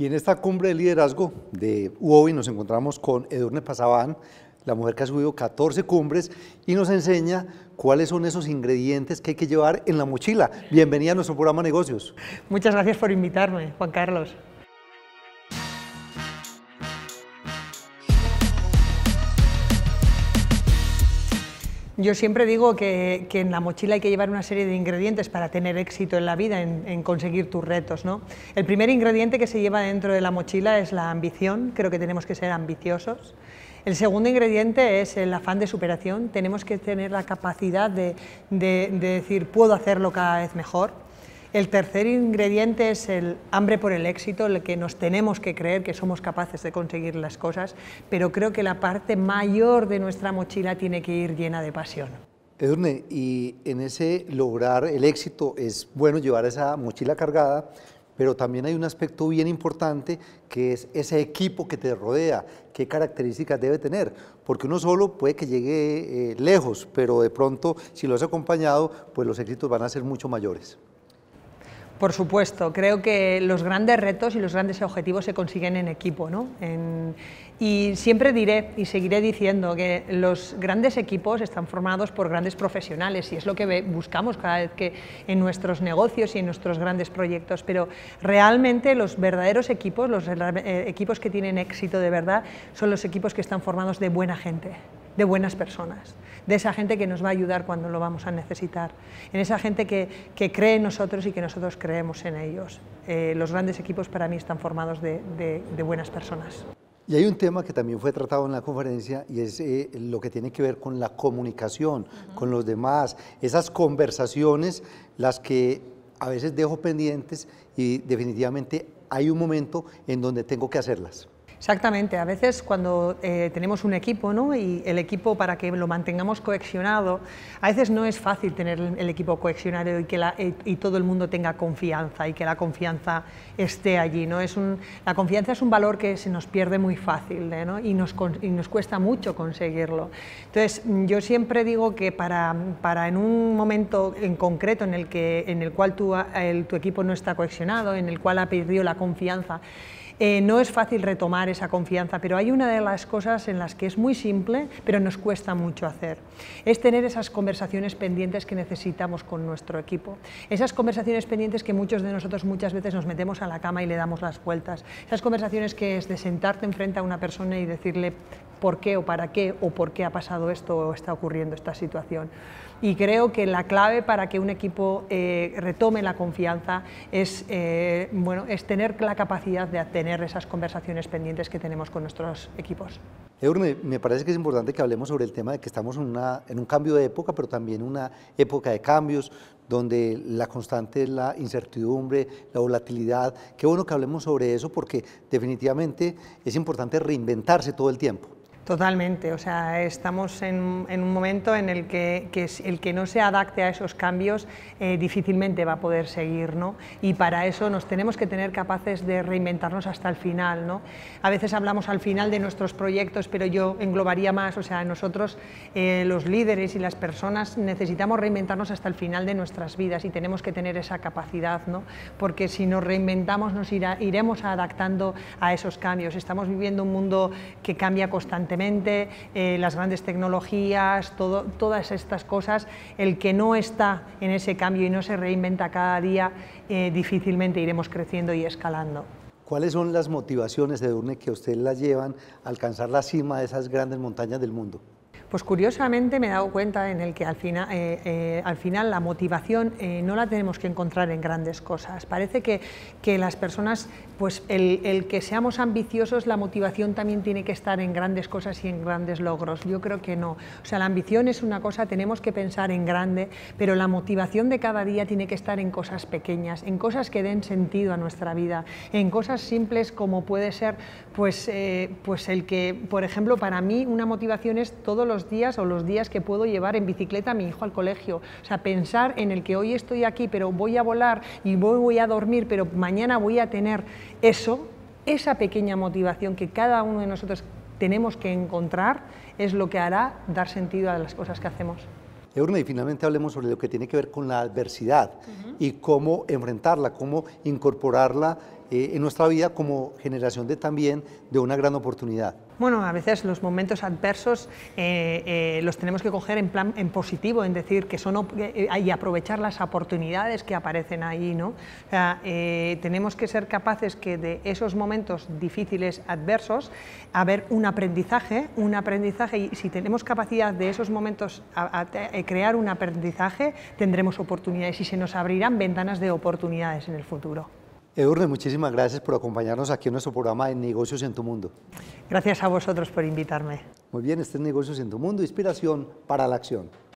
Y en esta cumbre de liderazgo de UOBI nos encontramos con Edurne Pasaban, la mujer que ha subido 14 cumbres y nos enseña cuáles son esos ingredientes que hay que llevar en la mochila. Bienvenida a nuestro programa Negocios. Muchas gracias por invitarme, Juan Carlos. Yo siempre digo que, en la mochila hay que llevar una serie de ingredientes para tener éxito en la vida, en, conseguir tus retos. El primer ingrediente que se lleva dentro de la mochila es la ambición, creo que tenemos que ser ambiciosos. El segundo ingrediente es el afán de superación, tenemos que tener la capacidad de decir puedo hacerlo cada vez mejor. El tercer ingrediente es el hambre por el éxito, el que nos tenemos que creer que somos capaces de conseguir las cosas, pero creo que la parte mayor de nuestra mochila tiene que ir llena de pasión. Edurne, y en ese lograr el éxito es bueno llevar esa mochila cargada, pero también hay un aspecto bien importante que es ese equipo que te rodea, qué características debe tener, porque uno solo puede que llegue eh, lejos, pero de pronto si lo has acompañado, pues los éxitos van a ser mucho mayores. Por supuesto, creo que los grandes retos y los grandes objetivos se consiguen en equipo. ¿no? y siempre diré y seguiré diciendo que los grandes equipos están formados por grandes profesionales y es lo que buscamos cada vez que en nuestros negocios y en nuestros grandes proyectos. Pero realmente los verdaderos equipos, los eh, equipos que tienen éxito de verdad, son los equipos que están formados de buena gente de buenas personas, de esa gente que nos va a ayudar cuando lo vamos a necesitar, en esa gente que, cree en nosotros y que nosotros creemos en ellos. Eh, los grandes equipos para mí están formados de, buenas personas. Y hay un tema que también fue tratado en la conferencia y es eh, lo que tiene que ver con la comunicación, con los demás, esas conversaciones, las que a veces dejo pendientes y definitivamente hay un momento en donde tengo que hacerlas. Exactamente, a veces cuando eh, tenemos un equipo ¿no? y el equipo para que lo mantengamos cohesionado, a veces no es fácil tener el equipo cohesionado y que la, eh, y, todo el mundo tenga confianza y que la confianza esté allí. ¿no? Es la confianza es un valor que se nos pierde muy fácil ¿eh? y, nos, y, cuesta mucho conseguirlo. Entonces, yo siempre digo que para, para en un momento en concreto en el, que, en el cual tu, el, tu equipo no está cohesionado, en el cual ha perdido la confianza, eh, no es fácil retomar esa confianza, pero hay una de las cosas en las que es muy simple, pero nos cuesta mucho hacer. Es tener esas conversaciones pendientes que necesitamos con nuestro equipo. Esas conversaciones pendientes que muchos de nosotros muchas veces nos metemos a la cama y le damos las vueltas. Esas conversaciones que es de sentarte enfrente a una persona y decirle por qué o para qué o por qué ha pasado esto o está ocurriendo esta situación y creo que la clave para que un equipo eh, retome la confianza es, eh, bueno, es tener la capacidad de tener esas conversaciones pendientes que tenemos con nuestros equipos. me parece que es importante que hablemos sobre el tema de que estamos en, en un cambio de época, pero también una época de cambios, donde la constante es la incertidumbre, la volatilidad. Qué bueno que hablemos sobre eso porque definitivamente es importante reinventarse todo el tiempo. Totalmente, o sea, estamos en, un momento en el que, que, el que no se adapte a esos cambios eh, difícilmente va a poder seguir, ¿no? Y para eso nos tenemos que tener capaces de reinventarnos hasta el final, ¿no? A veces hablamos al final de nuestros proyectos, pero yo englobaría más, o sea, nosotros eh, los líderes y las personas necesitamos reinventarnos hasta el final de nuestras vidas y tenemos que tener esa capacidad, ¿no? Porque si nos reinventamos nos iremos adaptando a esos cambios. Estamos viviendo un mundo que cambia constantemente eh, las grandes tecnologías, todas estas cosas, el que no está en ese cambio y no se reinventa cada día, eh, difícilmente iremos creciendo y escalando. ¿Cuáles son las motivaciones de Durne que a usted las llevan a alcanzar la cima de esas grandes montañas del mundo? Pues curiosamente me he dado cuenta en el que al, eh, eh, final, la motivación eh, no la tenemos que encontrar en grandes cosas. Parece que, que las personas, pues el, el, que seamos ambiciosos, la motivación también tiene que estar en grandes cosas y en grandes logros. Yo creo que no. O sea, la ambición es una cosa, tenemos que pensar en grande, pero la motivación de cada día tiene que estar en cosas pequeñas, en cosas que den sentido a nuestra vida, en cosas simples como puede ser, pues, pues el que, por ejemplo, para mí una motivación es todos los días o los días que puedo llevar en bicicleta a mi hijo al colegio. O sea, pensar en el que hoy estoy aquí, pero voy a volar y voy, voy a dormir, pero mañana voy a tener eso, esa pequeña motivación que cada uno de nosotros tenemos que encontrar, es lo que hará dar sentido a las cosas que hacemos. Eurne, y finalmente hablemos sobre lo que tiene que ver con la adversidad y cómo enfrentarla, cómo incorporarla eh, en nuestra vida como generación de, también de una gran oportunidad. Bueno, a veces los momentos adversos eh, eh, los tenemos que coger en plan en positivo, en decir que son eh, y aprovechar las oportunidades que aparecen ahí, ¿no? tenemos que ser capaces que de esos momentos difíciles, adversos, haber un aprendizaje, un aprendizaje y si tenemos capacidad de esos momentos a crear un aprendizaje, tendremos oportunidades y se nos abrirán ventanas de oportunidades en el futuro. Edurne, muchísimas gracias por acompañarnos aquí en nuestro programa de Negocios en tu Mundo. Gracias a vosotros por invitarme. Muy bien, este es Negocios en tu Mundo, inspiración para la acción.